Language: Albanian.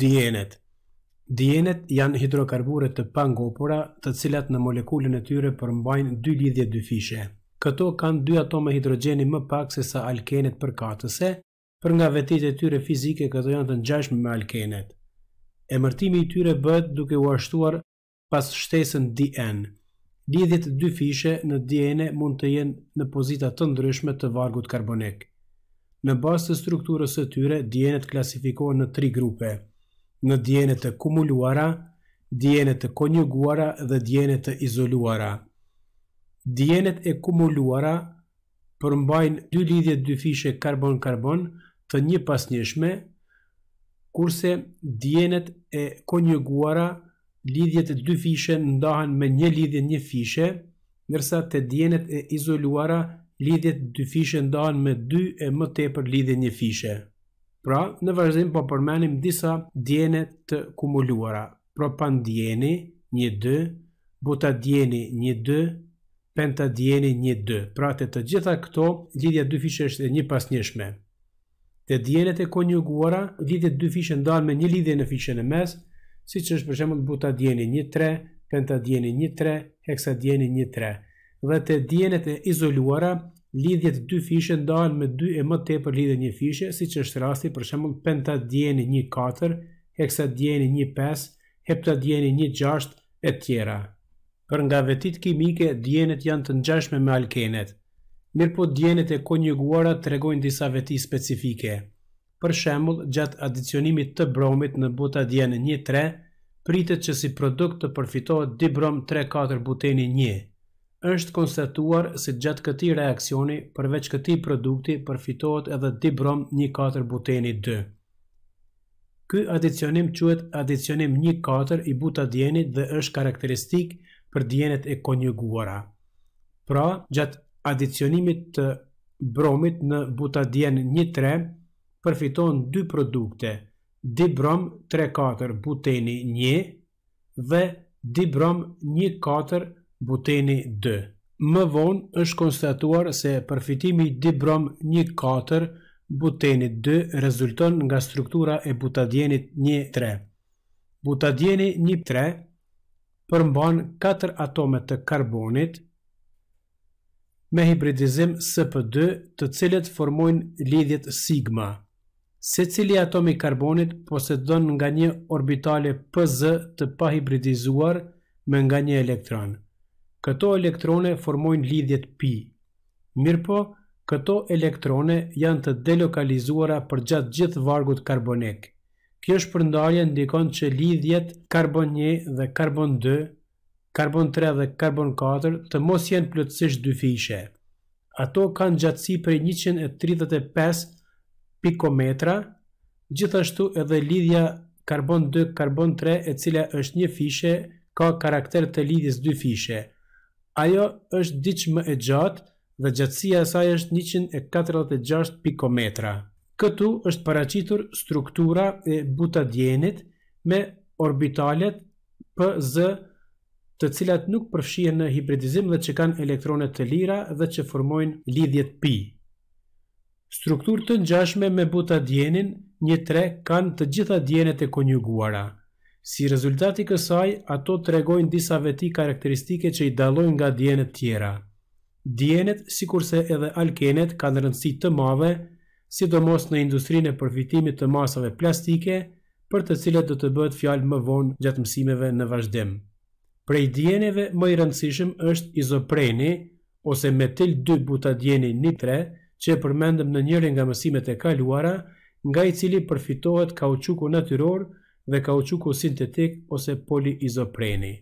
Dienet Dienet janë hidrokarbure të pangopura të cilat në molekullin e tyre përmbajnë dy lidhje dy fishe. Këto kanë dy atome hidrogeni më pak se sa alkenet për katëse, për nga vetit e tyre fizike këto janë të njashmë me alkenet. Emërtimi i tyre bëhet duke u ashtuar pas shtesën DN. Lidhjet dy fishe në Diene mund të jenë në pozita të ndryshme të vargut karbonik. Në bazë të strukturës së tyre, Dienet klasifikohen në tri grupe në djene të kumuluara, djene të konjuguara dhe djene të izoluara. Djenet e kumuluara përmbajnë dy lidhjet dy fishe karbon-karbon të një pas njëshme, kurse djenet e konjuguara lidhjet e dy fishe ndahan me një lidhje një fishe, nërsa të djenet e izoluara lidhjet dy fishe ndahan me dy e më tepër lidhje një fishe. Pra, në vazhdim po përmenim disa djene të kumuluara. Propandjeni, një dë, butadjeni, një dë, pentadjeni, një dë. Pra, të të gjitha këto, lidhja dy fishe është një pas shme. Të djenet e konjuguara, lidhja dy fishe ndalë me një lidhje në fishe në mes, si që është përshemë butadjeni, një tre, pentadjeni, një tre, heksadjeni, një tre. Dhe të djenet e izoluara, lidhjet dy fishe ndalë me dy e më tepër për lidhje një fishe, si që është rasti për shemull pentadieni 1.4, heksadieni 1.5, heptadieni 1.6 e tjera. Për nga vetit kimike, djenet janë të ngjashme me alkenet. Mirë po djenet e konjuguara të regojnë disa veti specifike. Për shembull, gjatë adicionimit të bromit në buta djene 1.3, pritet që si produkt të përfitohet dibrom 3.4 buteni 1 është konstatuar se gjatë këtij reaksioni përveç këtij produkti përfitohet edhe dibrom 1.4 buteni 2. Ky adicionim quhet adicionim 1.4 i butadienit dhe është karakteristik për dienet e konjuguara. Pra, gjatë adicionimit të bromit në butadien 1.3 përfitohen dy produkte, dibrom 3.4 buteni 1 dhe dibrom 1.4 buteni 2. Më vonë është konstatuar se përfitimi i dibrom 1.4 buteni 2 rezulton nga struktura e butadienit 1.3. Butadieni 1.3 përmban 4 atome të karbonit me hibridizim SP2 të cilët formojnë lidhjet sigma. Se cili atomi karbonit posedon nga një orbitale PZ të pahibridizuar me nga një elektronë këto elektrone formojnë lidhjet pi. Mirë po, këto elektrone janë të delokalizuara për gjatë gjithë vargut karbonik. Kjo është ndikon që lidhjet karbon 1 dhe karbon 2, karbon 3 dhe karbon 4 të mos jenë plëtsisht dy fishe. Ato kanë gjatësi për 135 pikometra, gjithashtu edhe lidhja karbon 2, karbon 3 e cila është një fishe ka karakter të lidhjes dy fishe ajo është diqë më e gjatë dhe gjatësia e saj është 146 pikometra. Këtu është paracitur struktura e butadienit me orbitalet PZ të cilat nuk përfshien në hibridizim dhe që kanë elektronet të lira dhe që formojnë lidhjet pi. Struktur të njashme me butadienin një tre kanë të gjitha djenet e konjuguara. Si rezultati kësaj, ato të regojnë disa veti karakteristike që i dalojnë nga djenet tjera. Djenet, si kurse edhe alkenet, kanë rëndësi të mave, sidomos në industrinë e përfitimit të masave plastike, për të cilat do të bëhet fjalë më vonë gjatë mësimeve në vazhdim. Prej djeneve më i rëndësishëm është izopreni, ose metil 2 butadieni nitre, që e përmendëm në njërin nga mësimet e kaluara, nga i cili përfitohet kauquku natyror, dhe kauquku sintetik ose poliizopreni.